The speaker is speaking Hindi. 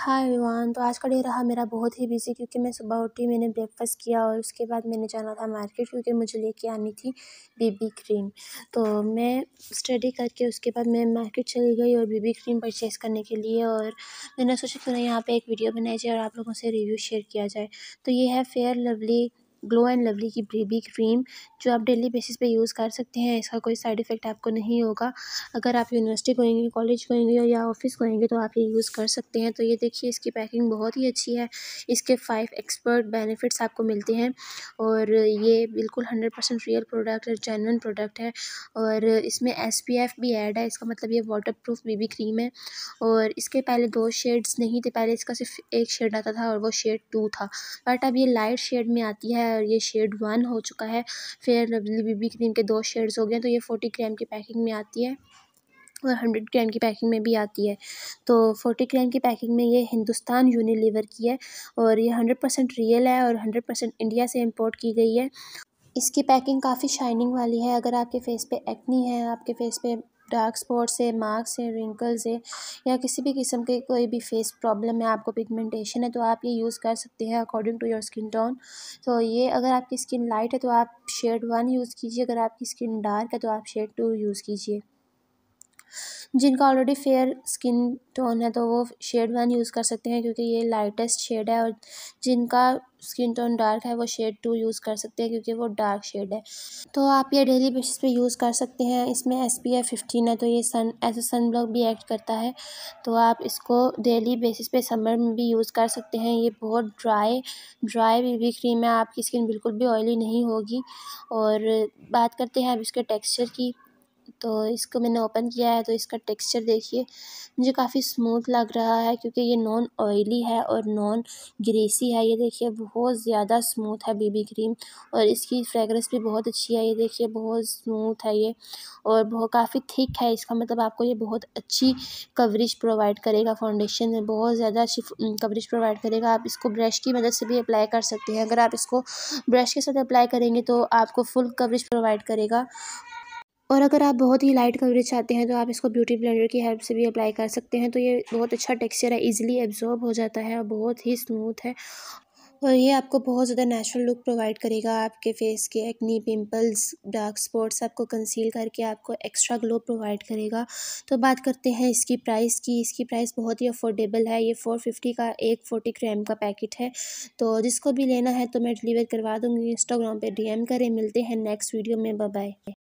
हाय एवरीवन तो आज का डे रहा मेरा बहुत ही बिजी क्योंकि मैं सुबह उठी मैंने ब्रेकफास्ट किया और उसके बाद मैंने जाना था मार्केट क्योंकि मुझे लेके आनी थी बीबी क्रीम तो मैं स्टडी करके उसके बाद मैं मार्केट चली गई और बीबी क्रीम परचेज़ करने के लिए और मैंने सोचा क्यों ना यहाँ पर एक वीडियो बनाई जाए और आप लोगों से रिव्यू शेयर किया जाए तो ये है fair lovely glow and lovely की बेबी क्रीम जो आप डेली बेसिस पे यूज़ कर सकते हैं इसका कोई साइड इफ़ेक्ट आपको नहीं होगा अगर आप यूनिवर्सिटी गएंगे कॉलेज गएंगे या ऑफिस गएंगे तो आप ये यूज़ कर सकते हैं तो ये देखिए इसकी पैकिंग बहुत ही अच्छी है इसके फाइव एक्सपर्ट बेनिफिट्स आपको मिलते हैं और ये बिल्कुल हंड्रेड परसेंट रियल प्रोडक्ट है जेनवन प्रोडक्ट है और इसमें एस पी एफ भी एड है इसका मतलब ये वाटर प्रूफ बेबी क्रीम है और इसके पहले दो शेड्स नहीं थे पहले इसका सिर्फ एक शेड आता था और वो शेड टू था बट अब ये लाइट शेड में आती है है और ये शेड वन हो चुका है फिर लवली बीबी क्रीम के दो शेड्स हो गए तो ये फोर्टी ग्राम की पैकिंग में आती है और हंड्रेड ग्राम की पैकिंग में भी आती है तो फोर्टी ग्राम की पैकिंग में ये हिंदुस्तान यूनिलीवर की है और ये हंड्रेड परसेंट रियल है और हंड्रेड परसेंट इंडिया से इंपोर्ट की गई है इसकी पैकिंग काफ़ी शाइनिंग वाली है अगर आपके फेस पे एक्नी है आपके फेस पे डार्क स्पॉट्स है मार्क्स है रिंकल्स है या किसी भी किस्म के कोई भी फेस प्रॉब्लम है आपको पिगमेंटेशन है तो आप ये यूज़ कर सकते हैं according to your skin tone तो ये अगर आपकी स्किन लाइट है तो आप शेड वन यूज़ कीजिए अगर आपकी स्किन डार्क है तो आप शेड टू यूज़ कीजिए जिनका ऑलरेडी फेयर स्किन टोन है तो वो शेड वन यूज़ कर सकते हैं क्योंकि ये लाइटेस्ट शेड है और जिनका स्किन टोन डार्क है वो शेड टू यूज़ कर सकते हैं क्योंकि वो डार्क शेड है तो आप ये डेली बेसिस पे यूज़ कर सकते हैं इसमें एस पी एफ फिफ्टीन है तो ये सन एज सन ब्लॉक भी एक्ट करता है तो आप इसको डेली बेसिस पे समर में भी यूज़ कर सकते हैं ये बहुत ड्राई ड्राई बी क्रीम है आपकी स्किन बिल्कुल भी ऑयली नहीं होगी और बात करते हैं अब इसके टेक्स्चर की तो इसको मैंने ओपन किया है तो इसका टेक्सचर देखिए मुझे काफ़ी स्मूथ लग रहा है क्योंकि ये नॉन ऑयली है और नॉन ग्रेसी है ये देखिए बहुत ज़्यादा स्मूथ है बीबी क्रीम और इसकी फ्रेगरेंस भी बहुत अच्छी है ये देखिए बहुत स्मूथ है ये और बहुत काफ़ी थिक है इसका मतलब आपको ये बहुत अच्छी कवरेज प्रोवाइड करेगा फाउंडेशन में बहुत ज़्यादा अच्छी कवरेज प्रोवाइड करेगा आप इसको ब्रश की मदद से भी अप्लाई कर सकते हैं अगर आप इसको ब्रश के साथ अप्लाई करेंगे तो आपको फुल कवरेज प्रोवाइड करेगा और अगर आप बहुत ही लाइट कवरेज चाहते हैं तो आप इसको ब्यूटी ब्लेंडर की हेल्प से भी अप्लाई कर सकते हैं तो ये बहुत अच्छा टेक्सचर है इजीली एब्जॉर्ब हो जाता है और बहुत ही स्मूथ है और ये आपको बहुत ज़्यादा नेचुरल लुक प्रोवाइड करेगा आपके फेस के एक्नी पिंपल्स डार्क स्पॉट्स आपको कंसील करके आपको एक्स्ट्रा ग्लो प्रोवाइड करेगा तो बात करते हैं इसकी प्राइस की इसकी प्राइस बहुत ही अफोर्डेबल है ये फ़ोर फिफ्टी का एक फोर्टी ग्राम का पैकेट है तो जिसको भी लेना है तो मैं डिलीवर करवा दूँगी इंस्टाग्राम पर डी करें मिलते हैं नेक्स्ट वीडियो में बाय